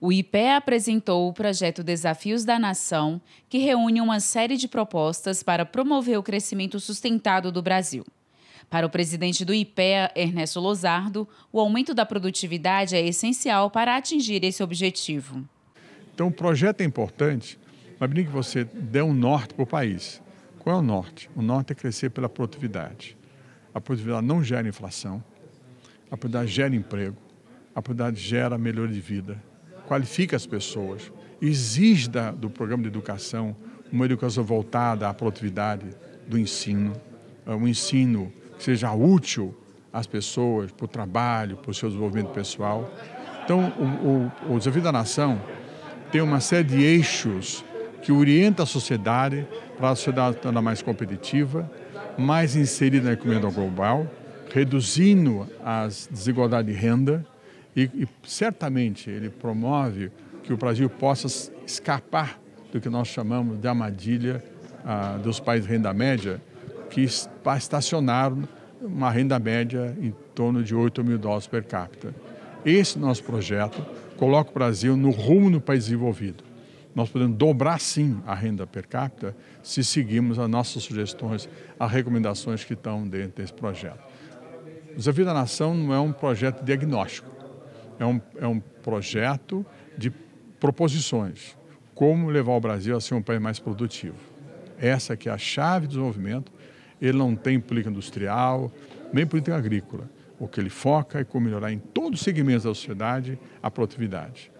o IPE apresentou o projeto Desafios da Nação, que reúne uma série de propostas para promover o crescimento sustentado do Brasil. Para o presidente do IPEA, Ernesto Lozardo, o aumento da produtividade é essencial para atingir esse objetivo. Então, o projeto é importante mas bem que você der um norte para o país. Qual é o norte? O norte é crescer pela produtividade. A produtividade não gera inflação, a produtividade gera emprego, a produtividade gera melhoria de vida, qualifica as pessoas, exige do programa de educação uma educação voltada à produtividade do ensino, é, um ensino que seja útil às pessoas, para o trabalho, para o seu desenvolvimento pessoal. Então, o, o, o Desafio da Nação tem uma série de eixos que orienta a sociedade para a sociedade tornar mais competitiva, mais inserida na economia global, reduzindo as desigualdades de renda e, e certamente ele promove que o Brasil possa escapar do que nós chamamos de armadilha ah, dos países de renda média, que estacionaram uma renda média em torno de 8 mil dólares per capita. Esse nosso projeto coloca o Brasil no rumo do país desenvolvido. Nós podemos dobrar sim a renda per capita se seguirmos as nossas sugestões, as recomendações que estão dentro desse projeto. O Desafio da Nação não é um projeto diagnóstico, é um, é um projeto de proposições. Como levar o Brasil a ser um país mais produtivo. Essa que é a chave do desenvolvimento. Ele não tem política industrial, nem política agrícola. O que ele foca é como melhorar em todos os segmentos da sociedade a produtividade.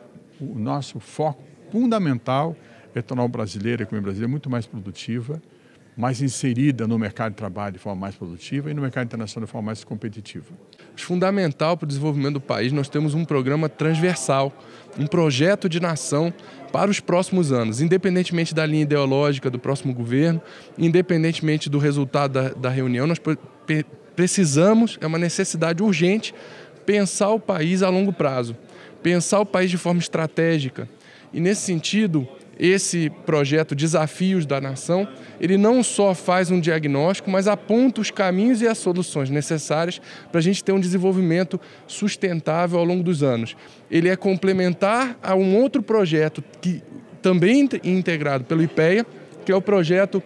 O nosso foco fundamental é tornar o brasileiro, a economia brasileira, muito mais produtiva, mais inserida no mercado de trabalho de forma mais produtiva e no mercado internacional de forma mais competitiva. Fundamental para o desenvolvimento do país, nós temos um programa transversal, um projeto de nação para os próximos anos, independentemente da linha ideológica do próximo governo, independentemente do resultado da, da reunião, nós precisamos, é uma necessidade urgente, pensar o país a longo prazo, pensar o país de forma estratégica. E nesse sentido, esse projeto Desafios da Nação, ele não só faz um diagnóstico, mas aponta os caminhos e as soluções necessárias para a gente ter um desenvolvimento sustentável ao longo dos anos. Ele é complementar a um outro projeto que também é integrado pelo IPEA, que é o projeto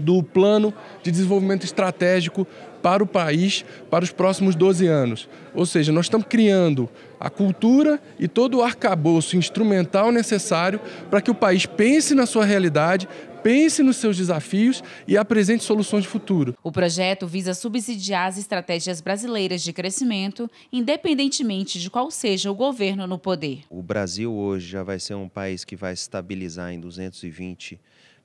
do Plano de Desenvolvimento Estratégico para o país para os próximos 12 anos. Ou seja, nós estamos criando a cultura e todo o arcabouço instrumental necessário para que o país pense na sua realidade, pense nos seus desafios e apresente soluções de futuro. O projeto visa subsidiar as estratégias brasileiras de crescimento, independentemente de qual seja o governo no poder. O Brasil hoje já vai ser um país que vai estabilizar em 220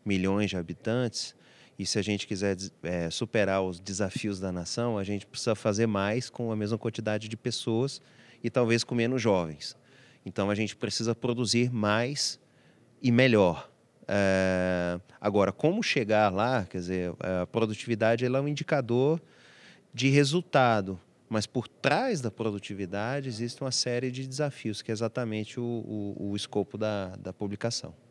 milhões de habitantes e se a gente quiser é, superar os desafios da nação, a gente precisa fazer mais com a mesma quantidade de pessoas e talvez com menos jovens. Então a gente precisa produzir mais e melhor. É... agora, como chegar lá? Quer dizer, é, a produtividade ela é um indicador de resultado, mas por trás da produtividade existe uma série de desafios, que é exatamente o, o, o escopo da, da publicação.